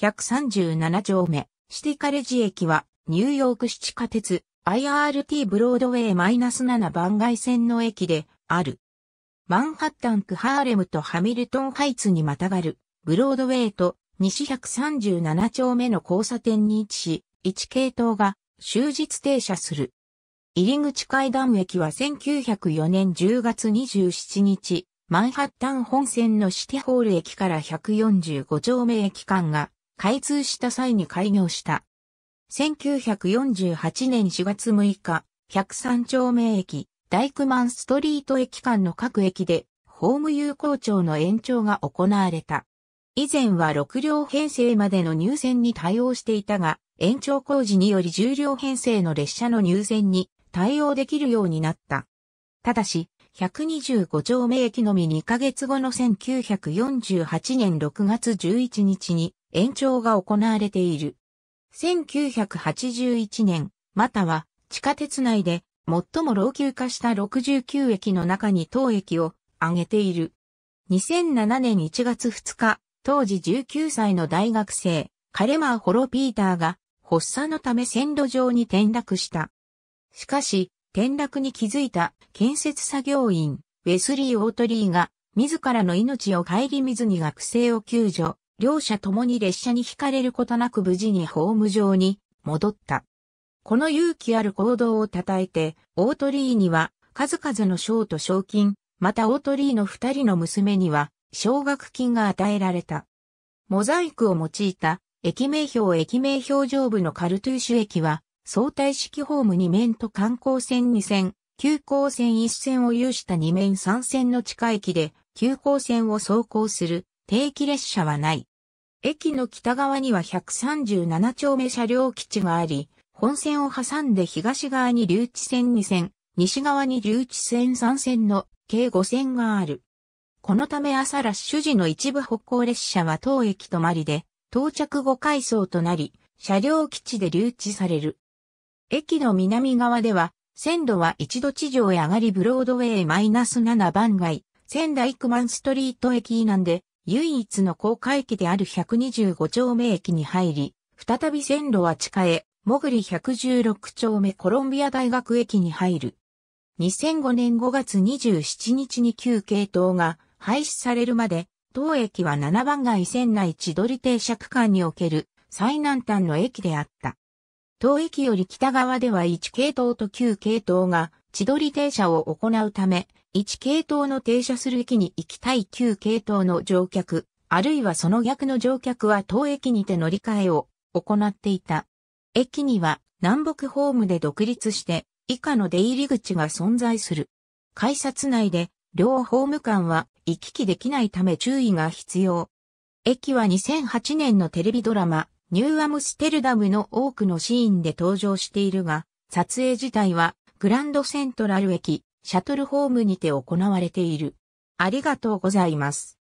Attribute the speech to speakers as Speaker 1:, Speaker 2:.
Speaker 1: 137丁目、シティカレジ駅は、ニューヨーク市地下鉄、IRT ブロードウェイ -7 番外線の駅で、ある。マンハッタン区ハーレムとハミルトンハイツにまたがる、ブロードウェイと西137丁目の交差点に位置し、1系統が終日停車する。入り口階段駅は1904年10月27日、マンハッタン本線のシティホール駅から145丁目駅間が開通した際に開業した。1948年4月6日、103丁目駅、大工マンストリート駅間の各駅で、ホーム有効庁の延長が行われた。以前は6両編成までの入線に対応していたが、延長工事により10両編成の列車の入線に対応できるようになった。ただし、125丁目駅のみ2ヶ月後の1948年6月11日に延長が行われている。1981年、または地下鉄内で最も老朽化した69駅の中に当駅を挙げている。2007年1月2日、当時19歳の大学生、カレマー・ホロピーターが発作のため線路上に転落した。しかし、転落に気づいた建設作業員、ウェスリー・オートリーが自らの命を顧みずに学生を救助。両者ともに列車に惹かれることなく無事にホーム上に戻った。この勇気ある行動を称えて、オートリーには数々の賞と賞金、またオートリーの二人の娘には奨学金が与えられた。モザイクを用いた駅名標駅名標上部のカルトゥーシュ駅は相対式ホーム2面と観光線2線、急行線1線を有した2面3線の地下駅で急行線を走行する定期列車はない。駅の北側には137丁目車両基地があり、本線を挟んで東側に留置線2線、西側に留置線3線の計5線がある。このため朝ラッシュ時の一部歩行列車は当駅止まりで、到着後回送となり、車両基地で留置される。駅の南側では、線路は一度地上へ上がりブロードウェイ -7 番街、仙台クマンストリート駅なんで、唯一の公開駅である125丁目駅に入り、再び線路は地下へ、もぐり116丁目コロンビア大学駅に入る。2005年5月27日に旧系統が廃止されるまで、当駅は7番街線内千鳥停車区間における最南端の駅であった。当駅より北側では1系統と9系統が千鳥停車を行うため、1系統の停車する駅に行きたい9系統の乗客、あるいはその逆の乗客は当駅にて乗り換えを行っていた。駅には南北ホームで独立して以下の出入り口が存在する。改札内で両ホーム間は行き来できないため注意が必要。駅は2008年のテレビドラマニューアムステルダムの多くのシーンで登場しているが、撮影自体はグランドセントラル駅シャトルホームにて行われている。ありがとうございます。